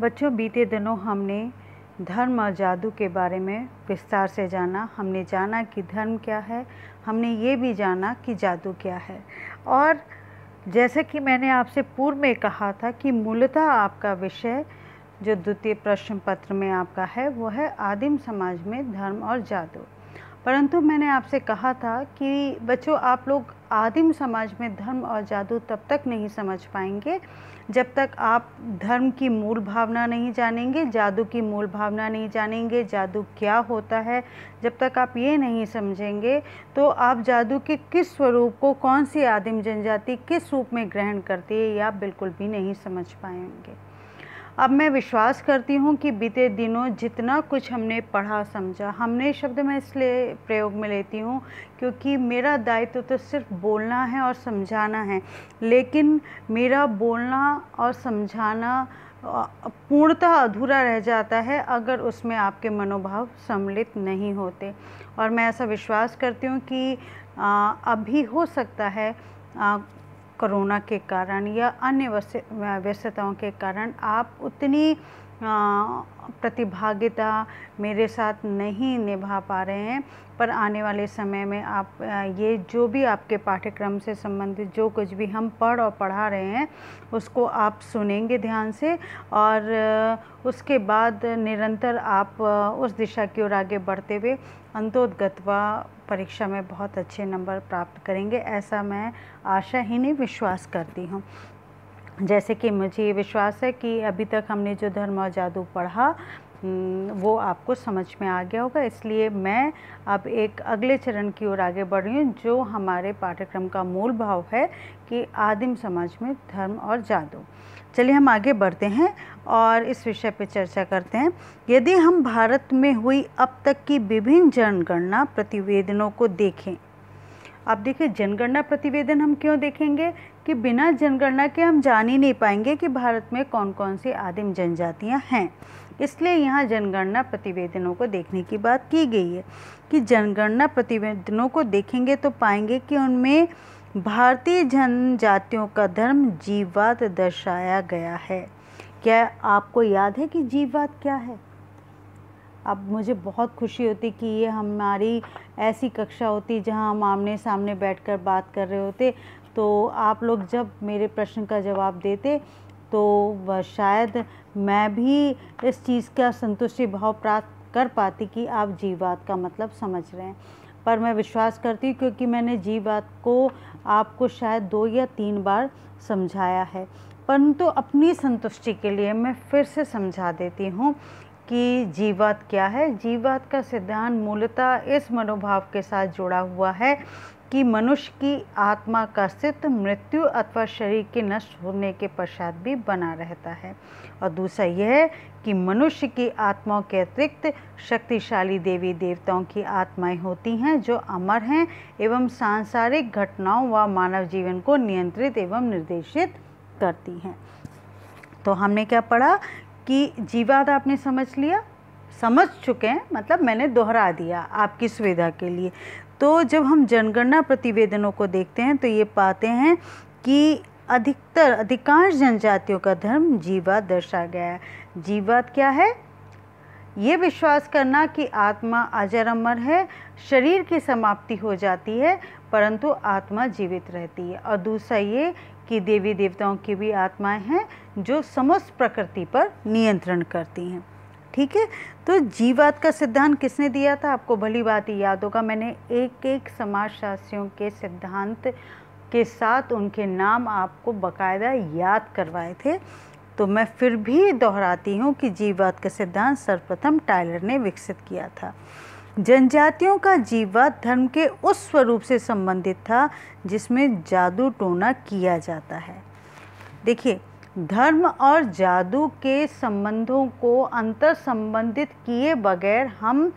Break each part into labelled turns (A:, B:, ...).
A: बच्चों बीते दिनों हमने धर्म और जादू के बारे में विस्तार से जाना हमने जाना कि धर्म क्या है हमने ये भी जाना कि जादू क्या है और जैसे कि मैंने आपसे पूर्व में कहा था कि मूलतः आपका विषय जो द्वितीय प्रश्न पत्र में आपका है वो है आदिम समाज में धर्म और जादू परंतु मैंने आपसे कहा था कि बच्चों आप लोग आदिम समाज में धर्म और जादू तब तक नहीं समझ पाएंगे जब तक आप धर्म की मूल भावना नहीं जानेंगे जादू की मूल भावना नहीं जानेंगे जादू क्या होता है जब तक आप ये नहीं समझेंगे तो आप जादू के किस स्वरूप को कौन सी आदिम जनजाति किस रूप में ग्रहण करती है ये आप बिल्कुल भी नहीं समझ पाएंगे अब मैं विश्वास करती हूँ कि बीते दिनों जितना कुछ हमने पढ़ा समझा हमने शब्द मैं इसलिए प्रयोग में लेती हूँ क्योंकि मेरा दायित्व तो सिर्फ बोलना है और समझाना है लेकिन मेरा बोलना और समझाना पूर्णतः अधूरा रह जाता है अगर उसमें आपके मनोभाव सम्मिलित नहीं होते और मैं ऐसा विश्वास करती हूँ कि अभी हो सकता है कोरोना के कारण या अन्य व्यस्तताओं के कारण आप उतनी प्रतिभागिता मेरे साथ नहीं निभा पा रहे हैं पर आने वाले समय में आप ये जो भी आपके पाठ्यक्रम से संबंधित जो कुछ भी हम पढ़ और पढ़ा रहे हैं उसको आप सुनेंगे ध्यान से और उसके बाद निरंतर आप उस दिशा की ओर आगे बढ़ते हुए अंतोदगतवा परीक्षा में बहुत अच्छे नंबर प्राप्त करेंगे ऐसा मैं आशा ही नहीं विश्वास करती हूँ जैसे कि मुझे ये विश्वास है कि अभी तक हमने जो धर्म और जादू पढ़ा हम्म, वो आपको समझ में आ गया होगा इसलिए मैं अब एक अगले चरण की ओर आगे बढ़ रही हूँ जो हमारे पाठ्यक्रम का मूल भाव है कि आदिम समाज में धर्म और जादू चलिए हम आगे बढ़ते हैं और इस विषय पर चर्चा करते हैं यदि हम भारत में हुई अब तक की विभिन्न जनगणना प्रतिवेदनों को देखें आप देखिए जनगणना प्रतिवेदन हम क्यों देखेंगे कि बिना जनगणना के हम जान ही नहीं पाएंगे कि भारत में कौन कौन सी आदिम जनजातियां हैं इसलिए यहाँ जनगणना प्रतिवेदनों को देखने की बात की गई है कि जनगणना प्रतिवेदनों को देखेंगे तो पाएंगे कि उनमें भारतीय जनजातियों का धर्म जीववाद दर्शाया गया है क्या आपको याद है कि जीववाद क्या है अब मुझे बहुत खुशी होती कि ये हमारी ऐसी कक्षा होती जहां हम आमने सामने बैठकर बात कर रहे होते तो आप लोग जब मेरे प्रश्न का जवाब देते तो शायद मैं भी इस चीज़ का संतुष्टि भाव प्राप्त कर पाती कि आप जीवात का मतलब समझ रहे हैं पर मैं विश्वास करती हूँ क्योंकि मैंने बात को आपको शायद दो या तीन बार समझाया है परंतु अपनी संतुष्टि के लिए मैं फिर से समझा देती हूँ कि जीवात क्या है जीवात का सिद्धांत मूलतः इस मनोभाव के साथ जुड़ा हुआ है कि मनुष्य की आत्मा का अस्तित्व मृत्यु अथवा शरीर के नष्ट होने के पश्चात भी बना रहता है और दूसरा यह है कि मनुष्य की आत्माओं के अतिरिक्त शक्तिशाली देवी देवताओं की आत्माएं होती हैं जो अमर हैं एवं सांसारिक घटनाओं व मानव जीवन को नियंत्रित एवं निर्देशित करती हैं तो हमने क्या पढ़ा कि जीवाद आपने समझ लिया समझ चुके हैं मतलब मैंने दोहरा दिया आपकी सुविधा के लिए तो जब हम जनगणना प्रतिवेदनों को देखते हैं तो ये पाते हैं कि अधिकतर अधिकांश जनजातियों का धर्म जीवात दर्शा गया है जीवात क्या है ये विश्वास करना कि आत्मा अजर अमर है शरीर की समाप्ति हो जाती है परंतु आत्मा जीवित रहती है और दूसरा ये कि देवी देवताओं की भी आत्माएं हैं जो समस्त प्रकृति पर नियंत्रण करती हैं ठीक है तो जीववाद का सिद्धांत किसने दिया था आपको भली बात ही याद होगा मैंने एक एक शास्त्रियों के सिद्धांत के साथ उनके नाम आपको बकायदा याद करवाए थे तो मैं फिर भी दोहराती हूँ कि जीववाद का सिद्धांत सर्वप्रथम टाइलर ने विकसित किया था जनजातियों का जीववाद धर्म के उस स्वरूप से संबंधित था जिसमें जादू टोना किया जाता है देखिए धर्म और जादू के संबंधों को अंतर संबंधित किए बगैर हम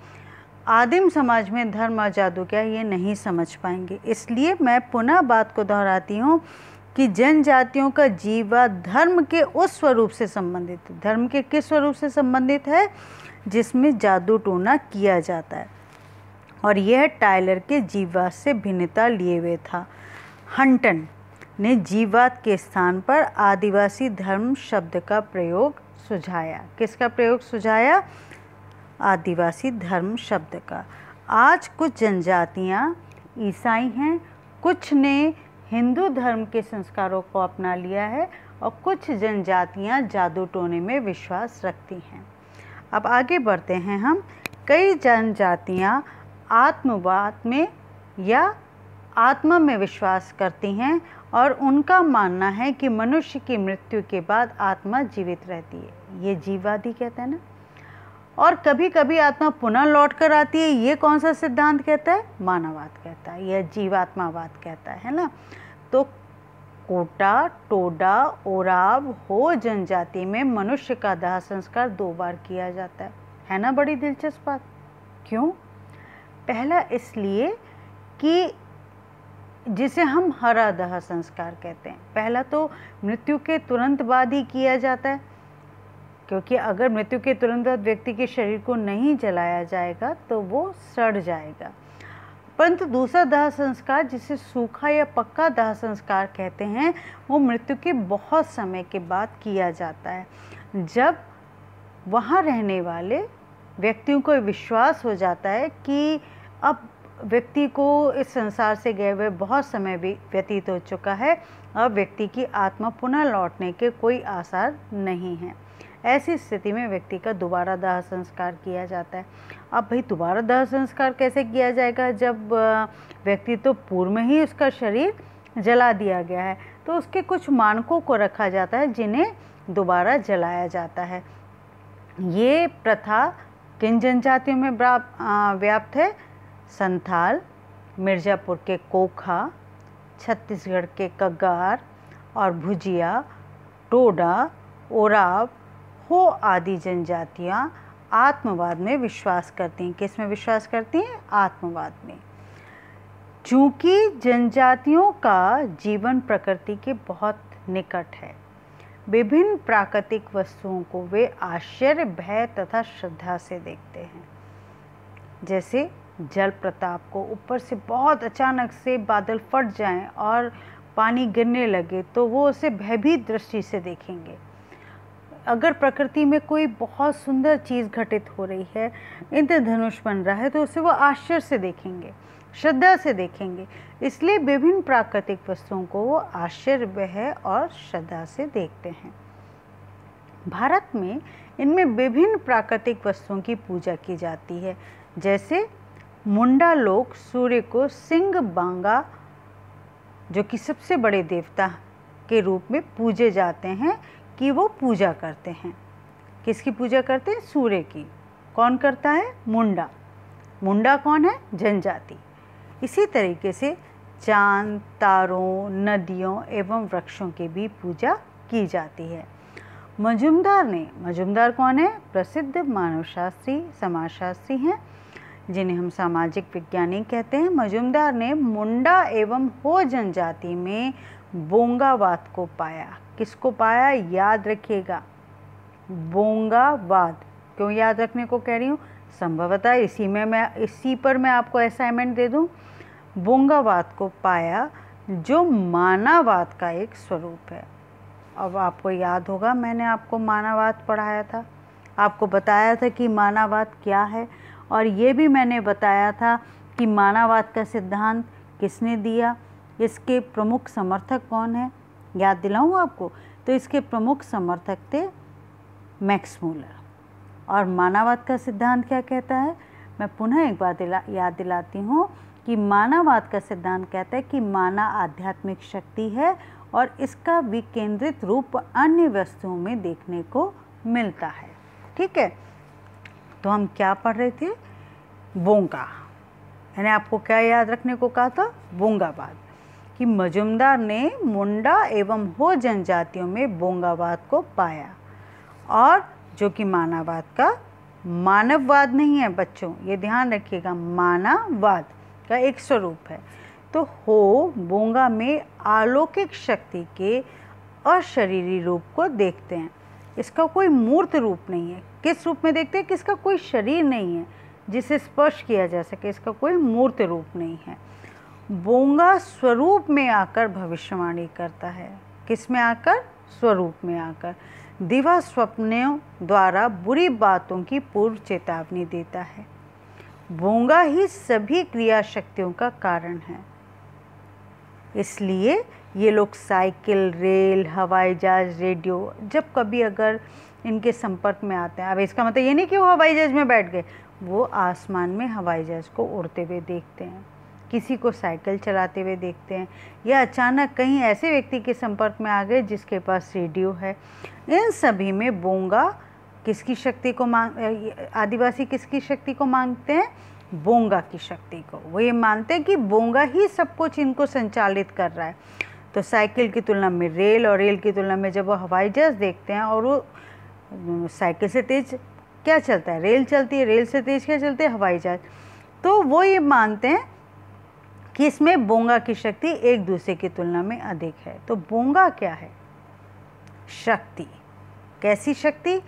A: आदिम समाज में धर्म और जादू क्या ये नहीं समझ पाएंगे इसलिए मैं पुनः बात को दोहराती हूँ कि जनजातियों का जीवा धर्म के उस स्वरूप से संबंधित धर्म के किस स्वरूप से संबंधित है जिसमें जादू टोना किया जाता है और यह टाइलर के जीवा से भिन्नता लिए हुए था हंटन ने जीवात के स्थान पर आदिवासी धर्म शब्द का प्रयोग सुझाया किसका प्रयोग सुझाया आदिवासी धर्म शब्द का आज कुछ जनजातियाँ ईसाई हैं कुछ ने हिंदू धर्म के संस्कारों को अपना लिया है और कुछ जनजातियाँ जादू टोने में विश्वास रखती हैं अब आगे बढ़ते हैं हम कई जनजातियाँ आत्मवाद में या आत्मा में विश्वास करती हैं और उनका मानना है कि मनुष्य की मृत्यु के बाद आत्मा जीवित रहती है ये जीववादी कहते हैं ना और कभी कभी आत्मा पुनः लौट कर आती है ये कौन सा सिद्धांत कहता है मानववाद कहता है यह जीवात्मावाद कहता है ना तो कोटा टोडा ओराब हो जनजाति में मनुष्य का दाह संस्कार दो बार किया जाता है है ना बड़ी दिलचस्प बात क्यों पहला इसलिए कि जिसे हम हरा दह संस्कार कहते हैं पहला तो मृत्यु के तुरंत बाद ही किया जाता है क्योंकि अगर मृत्यु के तुरंत बाद व्यक्ति के शरीर को नहीं जलाया जाएगा तो वो सड़ जाएगा परंतु दूसरा दाह संस्कार जिसे सूखा या पक्का दाह संस्कार कहते हैं वो मृत्यु के बहुत समय के बाद किया जाता है जब वहाँ रहने वाले व्यक्तियों को विश्वास हो जाता है कि अब व्यक्ति को इस संसार से गए हुए बहुत समय भी व्यतीत हो चुका है अब व्यक्ति की आत्मा पुनः लौटने के कोई आसार नहीं है ऐसी स्थिति में व्यक्ति का दोबारा दाह संस्कार किया जाता है अब भाई दोबारा दाह संस्कार कैसे किया जाएगा जब व्यक्ति तो पूर्व में ही उसका शरीर जला दिया गया है तो उसके कुछ मानकों को रखा जाता है जिन्हें दोबारा जलाया जाता है ये प्रथा किन जनजातियों में व्याप्त है संथाल मिर्ज़ापुर के कोखा छत्तीसगढ़ के कगार और भुजिया टोडा ओराव हो आदि जनजातियाँ आत्मवाद में विश्वास करती हैं किस में विश्वास करती हैं आत्मवाद में चूँकि जनजातियों का जीवन प्रकृति के बहुत निकट है विभिन्न प्राकृतिक वस्तुओं को वे आश्चर्य भय तथा श्रद्धा से देखते हैं जैसे जल प्रताप को ऊपर से बहुत अचानक से बादल फट जाएं और पानी गिरने लगे तो वो उसे भयभीत दृष्टि से देखेंगे अगर प्रकृति में कोई बहुत सुंदर चीज़ घटित हो रही है इंद्रधनुष बन रहा है तो उसे वो आश्चर्य से देखेंगे श्रद्धा से देखेंगे इसलिए विभिन्न प्राकृतिक वस्तुओं को वो आश्चर्य वह और श्रद्धा से देखते हैं भारत में इनमें विभिन्न प्राकृतिक वस्तुओं की पूजा की जाती है जैसे मुंडा लोग सूर्य को सिंह बांगा जो कि सबसे बड़े देवता के रूप में पूजे जाते हैं कि वो पूजा करते हैं किसकी पूजा करते हैं सूर्य की कौन करता है मुंडा मुंडा कौन है जनजाति इसी तरीके से चांद तारों नदियों एवं वृक्षों की भी पूजा की जाती है मजुमदार ने मजुमदार कौन है प्रसिद्ध मानवशास्त्री समाजशास्त्री हैं जिन्हें हम सामाजिक विज्ञानी कहते हैं मजुमदार ने मुंडा एवं हो जनजाति में बोंगावाद को पाया किसको पाया याद रखिएगा बोंगावाद क्यों याद रखने को कह रही हूँ संभवतः इसी में मैं इसी पर मैं आपको असाइनमेंट दे दूँ बोंगावाद को पाया जो मानावाद का एक स्वरूप है अब आपको याद होगा मैंने आपको मानावाद पढ़ाया था आपको बताया था कि मानावाद क्या है और ये भी मैंने बताया था कि मानववाद का सिद्धांत किसने दिया इसके प्रमुख समर्थक कौन है याद दिलाऊँ आपको तो इसके प्रमुख समर्थक थे मैक्स मूलर और मानववाद का सिद्धांत क्या कहता है मैं पुनः एक बार दिला याद दिलाती हूँ कि मानववाद का सिद्धांत कहता है कि माना आध्यात्मिक शक्ति है और इसका विकेंद्रित रूप अन्य वस्तुओं में देखने को मिलता है ठीक है तो हम क्या पढ़ रहे थे बोंगा मैंने आपको क्या याद रखने को कहा था बोंगाबाद कि मजुमदार ने मुंडा एवं हो जनजातियों में बोंगाबाद को पाया और जो कि मानववाद का मानववाद नहीं है बच्चों ये ध्यान रखिएगा मानववाद का एक स्वरूप है तो हो बोंगा में अलौकिक शक्ति के अशरीरी रूप को देखते हैं इसका कोई मूर्त रूप नहीं है किस रूप में देखते हैं कि इसका कोई शरीर नहीं है जिसे स्पर्श किया जा सके इसका कोई मूर्त रूप नहीं है बोंगा स्वरूप में आकर भविष्यवाणी करता है किस में आकर स्वरूप में आकर दिवा स्वप्नों द्वारा बुरी बातों की पूर्व चेतावनी देता है बोंगा ही सभी क्रिया शक्तियों का कारण है इसलिए ये लोग साइकिल रेल हवाई जहाज रेडियो जब कभी अगर इनके संपर्क में आते हैं अब इसका मतलब ये नहीं कि वो हवाई जहाज में बैठ गए वो आसमान में हवाई जहाज को उड़ते हुए देखते हैं किसी को साइकिल चलाते हुए देखते हैं या अचानक कहीं ऐसे व्यक्ति के संपर्क में आ गए जिसके पास रेडियो है इन सभी में बोंगा किसकी शक्ति को मांग आदिवासी किसकी शक्ति को मांगते हैं बोंगा की शक्ति को वो ये मानते हैं कि बोंगा ही सब कुछ इनको संचालित कर रहा है तो साइकिल की तुलना में रेल और रेल की तुलना में जब वो हवाई जहाज देखते हैं और वो साइकिल से तेज़ क्या चलता है रेल चलती है रेल से तेज़ क्या चलते हैं हवाई जहाज तो वो ये मानते हैं कि इसमें बोंगा की शक्ति एक दूसरे की तुलना में अधिक है तो बोंगा क्या है शक्ति कैसी शक्ति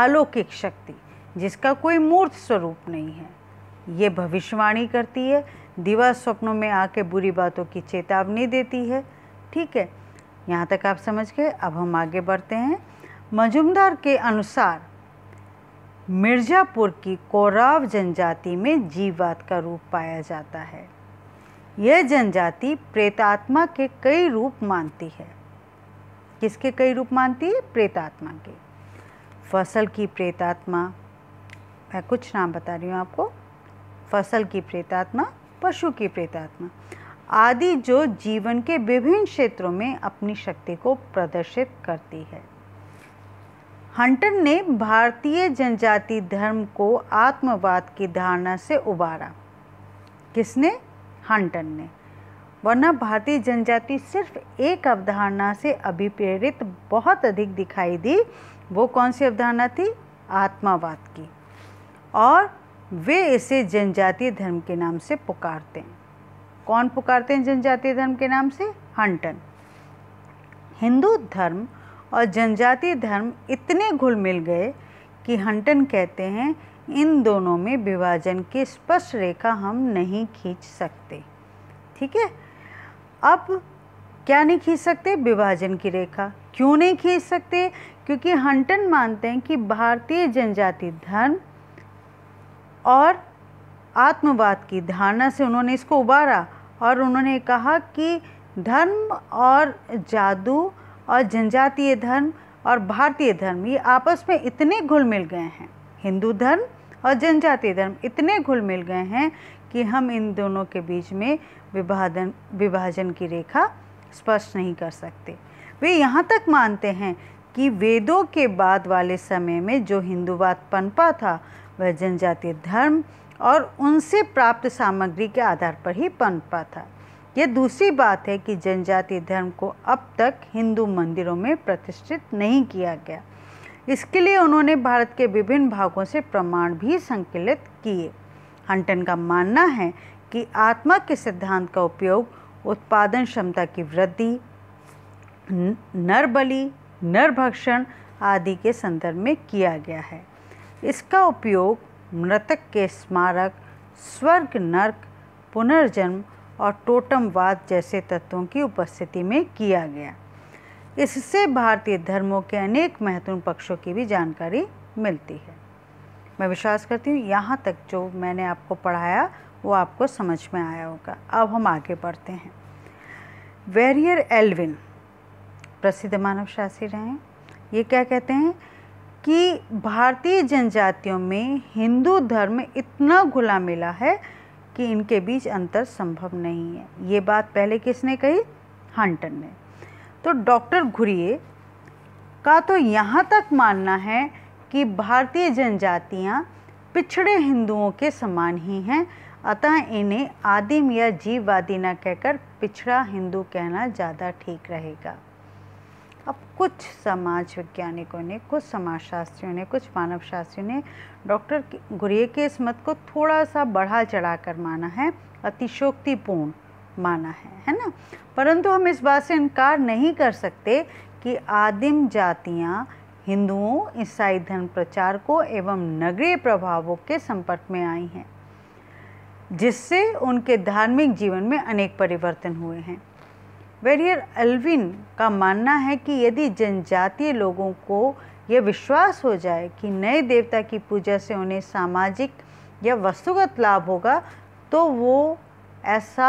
A: अलौकिक शक्ति जिसका कोई मूर्त स्वरूप नहीं है ये भविष्यवाणी करती है दिवा स्वप्नों में आके बुरी बातों की चेतावनी देती है ठीक है यहाँ तक आप समझ गए अब हम आगे बढ़ते हैं मजुमदार के अनुसार मिर्ज़ापुर की कोराव जनजाति में जीवात का रूप पाया जाता है यह जनजाति प्रेतात्मा के कई रूप मानती है किसके कई रूप मानती है प्रेतात्मा के फसल की प्रेतात्मा मैं कुछ नाम बता रही हूँ आपको फसल की प्रेतात्मा पशु की प्रेतात्मा आदि जो जीवन के विभिन्न क्षेत्रों में अपनी शक्ति को प्रदर्शित करती है हंटर ने भारतीय जनजाति धर्म को आत्मवाद की धारणा से उबारा किसने हंटर ने वरना भारतीय जनजाति सिर्फ एक अवधारणा से अभिप्रेरित बहुत अधिक दिखाई दी वो कौन सी अवधारणा थी आत्मावाद की और वे इसे जनजातीय धर्म के नाम से पुकारते हैं कौन पुकारते हैं जनजातीय धर्म के नाम से हंटन हिंदू धर्म और जनजाति धर्म इतने घुल मिल गए कि हंटन कहते हैं इन दोनों में विभाजन की स्पष्ट रेखा हम नहीं खींच सकते ठीक है अब क्या नहीं खींच सकते विभाजन की रेखा क्यों नहीं खींच सकते क्योंकि हंटन मानते हैं कि भारतीय जनजाति धर्म और आत्मवाद की धारणा से उन्होंने इसको उबारा और उन्होंने कहा कि धर्म और जादू और जनजातीय धर्म और भारतीय धर्म ये आपस में इतने घुल मिल गए हैं हिंदू धर्म और जनजातीय धर्म इतने घुल मिल गए हैं कि हम इन दोनों के बीच में विभाजन विभाजन की रेखा स्पष्ट नहीं कर सकते वे यहाँ तक मानते हैं कि वेदों के बाद वाले समय में जो हिंदूवाद पनपा था वह जनजातीय धर्म और उनसे प्राप्त सामग्री के आधार पर ही पनपा था यह दूसरी बात है कि जनजाति धर्म को अब तक हिंदू मंदिरों में प्रतिष्ठित नहीं किया गया इसके लिए उन्होंने भारत के विभिन्न भागों से प्रमाण भी संकलित किए हंटन का मानना है कि आत्मा के सिद्धांत का उपयोग उत्पादन क्षमता की वृद्धि नरबली नरभक्षण आदि के संदर्भ में किया गया है इसका उपयोग मृतक के स्मारक स्वर्ग नर्क पुनर्जन्म और टोटमवाद जैसे तत्वों की उपस्थिति में किया गया इससे भारतीय धर्मों के अनेक महत्वपूर्ण पक्षों की भी जानकारी मिलती है मैं विश्वास करती हूँ यहाँ तक जो मैंने आपको पढ़ाया वो आपको समझ में आया होगा अब हम आगे बढ़ते हैं वेरियर एल्विन प्रसिद्ध मानवशास्त्री रहे हैं ये क्या कहते हैं कि भारतीय जनजातियों में हिंदू धर्म इतना घुला मिला है कि इनके बीच अंतर संभव नहीं है ये बात पहले किसने कही हंटन ने तो डॉक्टर घुरिए का तो यहाँ तक मानना है कि भारतीय जनजातियाँ पिछड़े हिंदुओं के समान ही हैं अतः इन्हें आदिम या जीववादी न कहकर पिछड़ा हिंदू कहना ज़्यादा ठीक रहेगा अब कुछ समाज वैज्ञानिकों ने कुछ समाजशास्त्रियों ने कुछ मानव शास्त्रियों ने डॉक्टर गुरिये के इस मत को थोड़ा सा बढ़ा चढ़ा कर माना है अतिशोक्तिपूर्ण माना है है ना परंतु हम इस बात से इनकार नहीं कर सकते कि आदिम जातियाँ हिंदुओं ईसाई धर्म प्रचारकों एवं नगरीय प्रभावों के संपर्क में आई हैं जिससे उनके धार्मिक जीवन में अनेक परिवर्तन हुए हैं वेरियर एल्विन का मानना है कि यदि जनजातीय लोगों को यह विश्वास हो जाए कि नए देवता की पूजा से उन्हें सामाजिक या वस्तुगत लाभ होगा तो वो ऐसा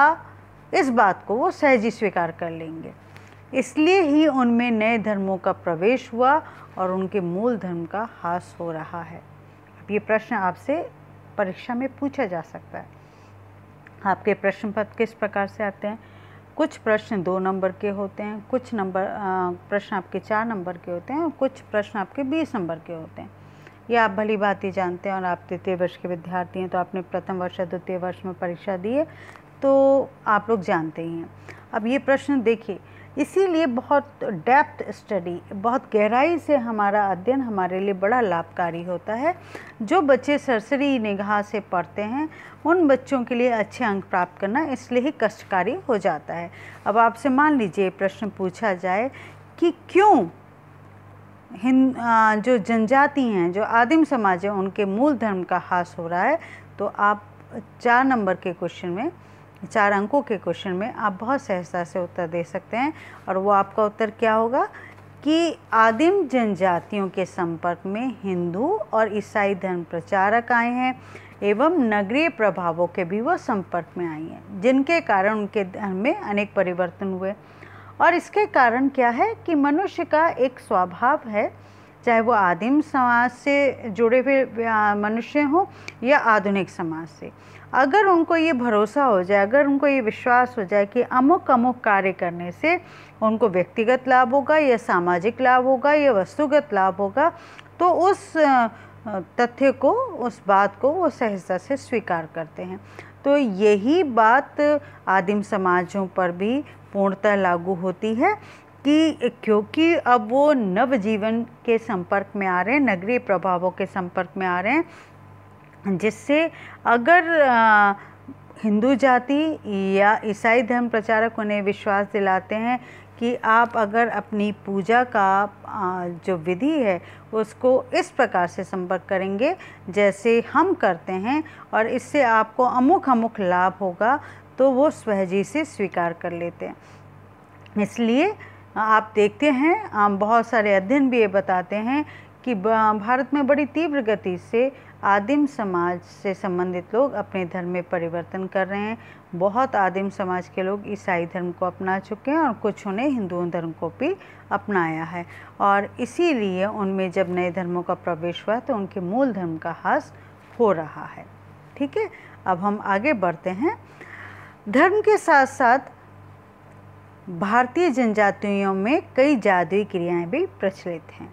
A: इस बात को वो सहज ही स्वीकार कर लेंगे इसलिए ही उनमें नए धर्मों का प्रवेश हुआ और उनके मूल धर्म का हास हो रहा है अब ये प्रश्न आपसे परीक्षा में पूछा जा सकता है आपके प्रश्न पत्र किस प्रकार से आते हैं कुछ प्रश्न दो नंबर के होते हैं कुछ नंबर प्रश्न आपके चार नंबर के होते हैं और कुछ प्रश्न आपके बीस नंबर के होते हैं ये आप भली बात ही जानते हैं और आप तृतीय वर्ष के विद्यार्थी हैं तो आपने प्रथम वर्ष या द्वितीय वर्ष में परीक्षा दी है तो आप लोग जानते ही हैं अब ये प्रश्न देखिए इसीलिए बहुत डेप्थ स्टडी बहुत गहराई से हमारा अध्ययन हमारे लिए बड़ा लाभकारी होता है जो बच्चे सरसरी निगाह से पढ़ते हैं उन बच्चों के लिए अच्छे अंक प्राप्त करना इसलिए ही कष्टकारी हो जाता है अब आपसे मान लीजिए प्रश्न पूछा जाए कि क्यों हिंद जो जनजाति हैं जो आदिम समाज है उनके मूल धर्म का हास हो रहा है तो आप चार नंबर के क्वेश्चन में चार अंकों के क्वेश्चन में आप बहुत सहजता से उत्तर दे सकते हैं और वो आपका उत्तर क्या होगा कि आदिम जनजातियों के संपर्क में हिंदू और ईसाई धर्म प्रचारक आए हैं एवं नगरीय प्रभावों के भी वो संपर्क में आई हैं जिनके कारण उनके धर्म में अनेक परिवर्तन हुए और इसके कारण क्या है कि मनुष्य का एक स्वभाव है चाहे वो आदिम समाज से जुड़े हुए मनुष्य हों या आधुनिक समाज से अगर उनको ये भरोसा हो जाए अगर उनको ये विश्वास हो जाए कि अमुक अमुक कार्य करने से उनको व्यक्तिगत लाभ होगा या सामाजिक लाभ होगा या वस्तुगत लाभ होगा तो उस तथ्य को उस बात को वो सहजता से स्वीकार करते हैं तो यही बात आदिम समाजों पर भी पूर्णतः लागू होती है कि क्योंकि अब वो नवजीवन के संपर्क में आ रहे हैं नगरीय प्रभावों के संपर्क में आ रहे हैं जिससे अगर हिंदू जाति या ईसाई धर्म प्रचारक उन्हें विश्वास दिलाते हैं कि आप अगर अपनी पूजा का जो विधि है उसको इस प्रकार से संपर्क करेंगे जैसे हम करते हैं और इससे आपको अमुख अमुख लाभ होगा तो वो सहजी से स्वीकार कर लेते हैं इसलिए आप देखते हैं बहुत सारे अध्ययन भी ये बताते हैं कि भारत में बड़ी तीव्र गति से आदिम समाज से संबंधित लोग अपने धर्म में परिवर्तन कर रहे हैं बहुत आदिम समाज के लोग ईसाई धर्म को अपना चुके हैं और कुछ ने हिंदू धर्म को भी अपनाया है और इसीलिए उनमें जब नए धर्मों का प्रवेश हुआ तो उनके मूल धर्म का हास हो रहा है ठीक है अब हम आगे बढ़ते हैं धर्म के साथ साथ भारतीय जनजातियों में कई जादुई क्रियाएं भी प्रचलित हैं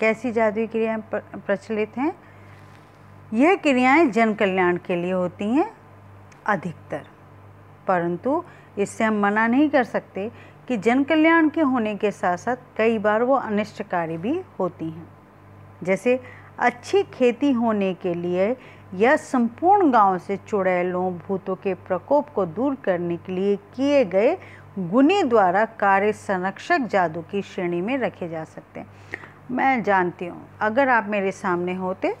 A: कैसी जादुई क्रियाएं प्रचलित हैं यह क्रियाएं जन कल्याण के लिए होती हैं अधिकतर परंतु इससे हम मना नहीं कर सकते कि जन कल्याण के होने के साथ साथ कई बार वो अनिष्टकारी भी होती हैं जैसे अच्छी खेती होने के लिए या संपूर्ण गांव से चुड़ैलों भूतों के प्रकोप को दूर करने के लिए किए गए गुनी द्वारा कार्य संरक्षक जादू की श्रेणी में रखे जा सकते हैं मैं जानती हूँ अगर आप मेरे सामने होते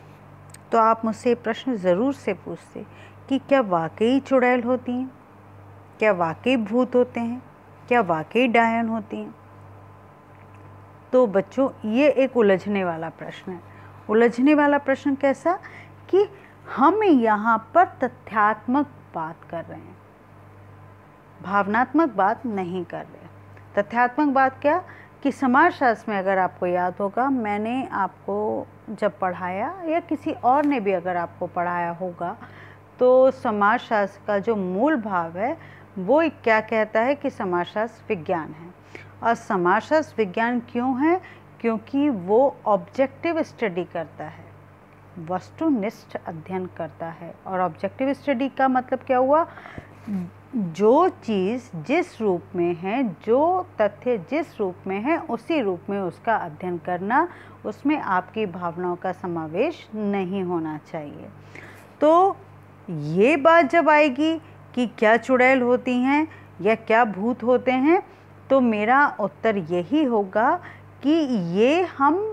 A: तो आप मुझसे प्रश्न ज़रूर से पूछते कि क्या वाकई चुड़ैल होती हैं क्या वाकई भूत होते हैं क्या वाकई डायन होती हैं तो बच्चों ये एक उलझने वाला प्रश्न है उलझने वाला प्रश्न कैसा कि हम यहाँ पर तथ्यात्मक बात कर रहे हैं भावनात्मक बात नहीं कर रहे तथ्यात्मक बात क्या कि समाजशास्त्र में अगर आपको याद होगा मैंने आपको जब पढ़ाया या किसी और ने भी अगर आपको पढ़ाया होगा तो समाजशास्त्र का जो मूल भाव है वो क्या कहता है कि समाजशास्त्र विज्ञान है और समाजशास्त्र विज्ञान क्यों है क्योंकि वो ऑब्जेक्टिव स्टडी करता है वस्तुनिष्ठ अध्ययन करता है और ऑब्जेक्टिव स्टडी का मतलब क्या हुआ जो चीज़ जिस रूप में है जो तथ्य जिस रूप में है उसी रूप में उसका अध्ययन करना उसमें आपकी भावनाओं का समावेश नहीं होना चाहिए तो ये बात जब आएगी कि क्या चुड़ैल होती हैं या क्या भूत होते हैं तो मेरा उत्तर यही होगा कि ये हम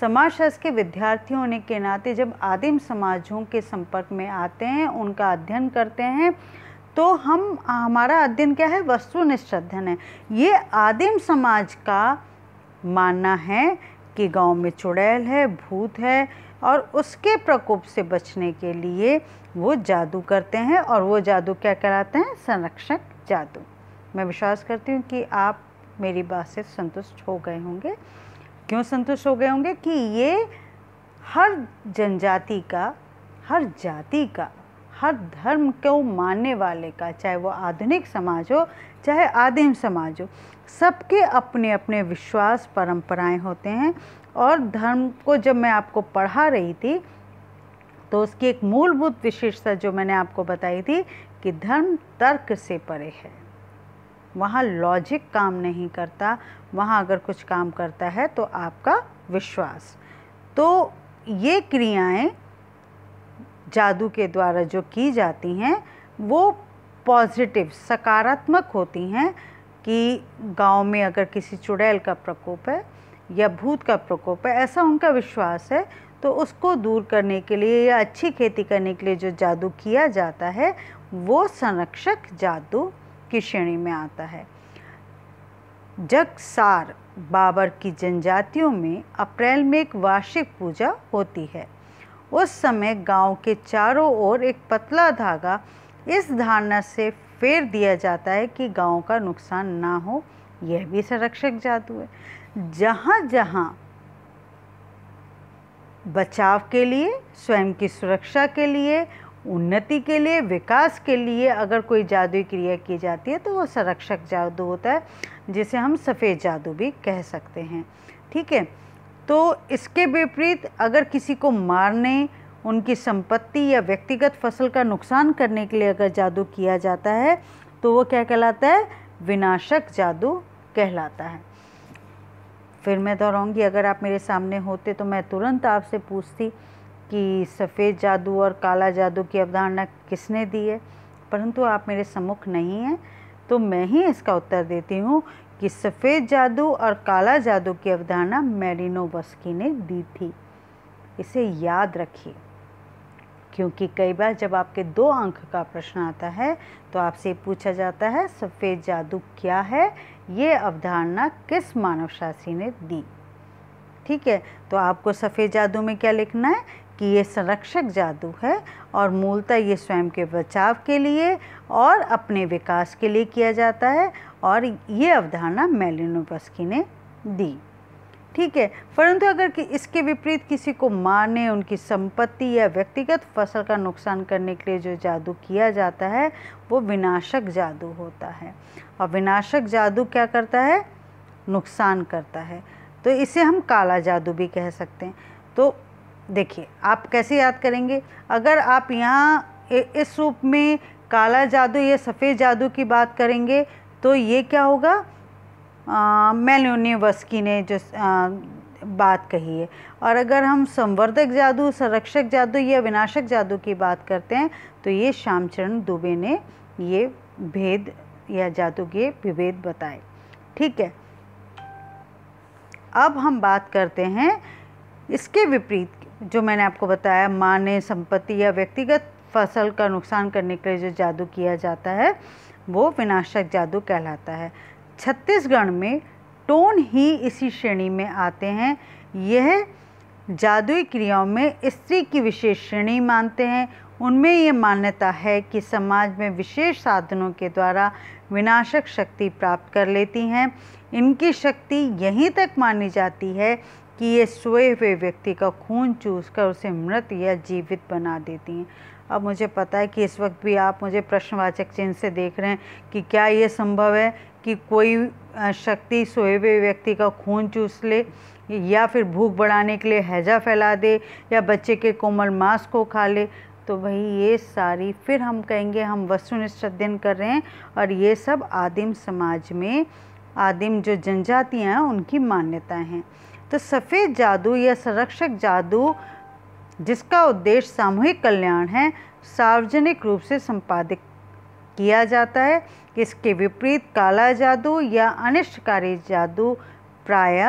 A: समाजशास्त्र के विद्यार्थी होने के नाते जब आदिम समाजों के संपर्क में आते हैं उनका अध्ययन करते हैं तो हम हमारा अध्ययन क्या है वस्तुनिष्ठ अध्ययन है ये आदिम समाज का मानना है कि गांव में चुड़ैल है भूत है और उसके प्रकोप से बचने के लिए वो जादू करते हैं और वो जादू क्या कराते हैं संरक्षक जादू मैं विश्वास करती हूँ कि आप मेरी बात से संतुष्ट हो गए होंगे क्यों संतुष्ट हो गए होंगे कि ये हर जनजाति का हर जाति का हर धर्म को मानने वाले का चाहे वो आधुनिक समाज हो चाहे आदिम समाज हो सबके अपने अपने विश्वास परंपराएं होते हैं और धर्म को जब मैं आपको पढ़ा रही थी तो उसकी एक मूलभूत विशेषता जो मैंने आपको बताई थी कि धर्म तर्क से परे है वहाँ लॉजिक काम नहीं करता वहाँ अगर कुछ काम करता है तो आपका विश्वास तो ये क्रियाएं जादू के द्वारा जो की जाती हैं वो पॉजिटिव सकारात्मक होती हैं कि गांव में अगर किसी चुड़ैल का प्रकोप है या भूत का प्रकोप है ऐसा उनका विश्वास है तो उसको दूर करने के लिए या अच्छी खेती करने के लिए जो जादू किया जाता है वो संरक्षक जादू की श्रेणी में आता है जगसार बाबर की जनजातियों में अप्रैल में एक वार्षिक पूजा होती है उस समय गांव के चारों ओर एक पतला धागा इस धारणा से फेर दिया जाता है कि गांव का नुकसान ना हो यह भी संरक्षक जादू है जहाँ जहाँ बचाव के लिए स्वयं की सुरक्षा के लिए उन्नति के लिए विकास के लिए अगर कोई जादुई क्रिया की जाती है तो वो संरक्षक जादू होता है जिसे हम सफ़ेद जादू भी कह सकते हैं ठीक है तो इसके विपरीत अगर किसी को मारने उनकी संपत्ति या व्यक्तिगत फसल का नुकसान करने के लिए अगर जादू किया जाता है तो वो क्या कहलाता है विनाशक जादू कहलाता है फिर मैं दोहराऊंगी अगर आप मेरे सामने होते तो मैं तुरंत आपसे पूछती कि सफ़ेद जादू और काला जादू की अवधारणा किसने दी है परंतु आप मेरे सम्मुख नहीं हैं तो मैं ही इसका उत्तर देती हूँ कि सफ़ेद जादू और काला जादू की अवधारणा मेरिनो बस्की ने दी थी इसे याद रखिए क्योंकि कई बार जब आपके दो अंक का प्रश्न आता है तो आपसे पूछा जाता है सफ़ेद जादू क्या है ये अवधारणा किस मानवशास्त्री ने दी ठीक है तो आपको सफ़ेद जादू में क्या लिखना है कि ये संरक्षक जादू है और मूलतः ये स्वयं के बचाव के लिए और अपने विकास के लिए किया जाता है और ये अवधारणा मेलिनोपस्की ने दी ठीक है परंतु अगर कि इसके विपरीत किसी को मारने उनकी संपत्ति या व्यक्तिगत फसल का नुकसान करने के लिए जो जादू किया जाता है वो विनाशक जादू होता है और विनाशक जादू क्या करता है नुकसान करता है तो इसे हम काला जादू भी कह सकते हैं तो देखिए आप कैसे याद करेंगे अगर आप यहाँ इस रूप में काला जादू या सफ़ेद जादू की बात करेंगे तो ये क्या होगा वस्की ने जो आ, बात कही है और अगर हम संवर्धक जादू संरक्षक जादू या विनाशक जादू की बात करते हैं तो ये श्यामचरण दुबे ने ये भेद या जादू के विभेद बताए ठीक है अब हम बात करते हैं इसके विपरीत जो मैंने आपको बताया माने संपत्ति या व्यक्तिगत फसल का नुकसान करने के लिए जो जादू किया जाता है वो विनाशक जादू कहलाता है छत्तीसगढ़ में टोन ही इसी श्रेणी में आते हैं यह जादुई क्रियाओं में स्त्री की विशेष श्रेणी मानते हैं उनमें ये मान्यता है कि समाज में विशेष साधनों के द्वारा विनाशक शक्ति प्राप्त कर लेती हैं इनकी शक्ति यहीं तक मानी जाती है कि ये सोए हुए व्यक्ति का खून चूस कर उसे मृत या जीवित बना देती हैं अब मुझे पता है कि इस वक्त भी आप मुझे प्रश्नवाचक चिन्ह से देख रहे हैं कि क्या ये संभव है कि कोई शक्ति सोए हुए व्यक्ति का खून चूस ले या फिर भूख बढ़ाने के लिए हैजा फैला दे या बच्चे के कोमल मांस को खा ले तो भाई ये सारी फिर हम कहेंगे हम वस्तुनिष्ठ अध्ययन कर रहे हैं और ये सब आदिम समाज में आदिम जो जनजातियाँ हैं उनकी मान्यताएं हैं तो सफ़ेद जादू या संरक्षक जादू जिसका उद्देश्य सामूहिक कल्याण है सार्वजनिक रूप से संपादित किया जाता है इसके विपरीत काला जादू या अनिष्टकारी जादू प्राय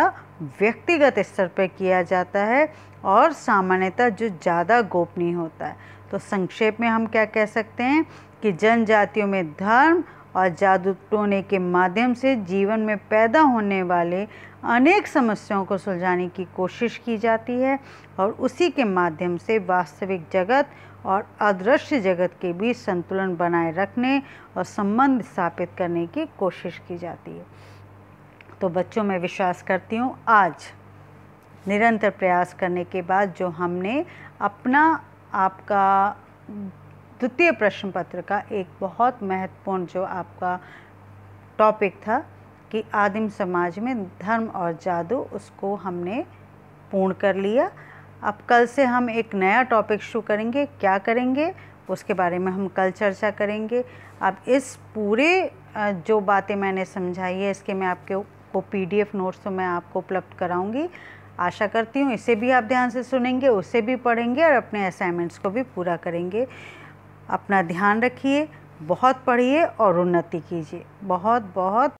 A: व्यक्तिगत स्तर पर किया जाता है और सामान्यतः जो ज़्यादा गोपनीय होता है तो संक्षेप में हम क्या कह सकते हैं कि जनजातियों में धर्म और जादू टोने के माध्यम से जीवन में पैदा होने वाले अनेक समस्याओं को सुलझाने की कोशिश की जाती है और उसी के माध्यम से वास्तविक जगत और अदृश्य जगत के बीच संतुलन बनाए रखने और संबंध स्थापित करने की कोशिश की जाती है तो बच्चों मैं विश्वास करती हूँ आज निरंतर प्रयास करने के बाद जो हमने अपना आपका द्वितीय प्रश्न पत्र का एक बहुत महत्वपूर्ण जो आपका टॉपिक था कि आदिम समाज में धर्म और जादू उसको हमने पूर्ण कर लिया अब कल से हम एक नया टॉपिक शुरू करेंगे क्या करेंगे उसके बारे में हम कल चर्चा करेंगे अब इस पूरे जो बातें मैंने समझाई है इसके मैं आपके को पी डी एफ नोट्स तो मैं आपको उपलब्ध कराऊंगी आशा करती हूँ इसे भी आप ध्यान से सुनेंगे उसे भी पढ़ेंगे और अपने असाइनमेंट्स को भी पूरा करेंगे अपना ध्यान रखिए बहुत पढ़िए और उन्नति कीजिए बहुत बहुत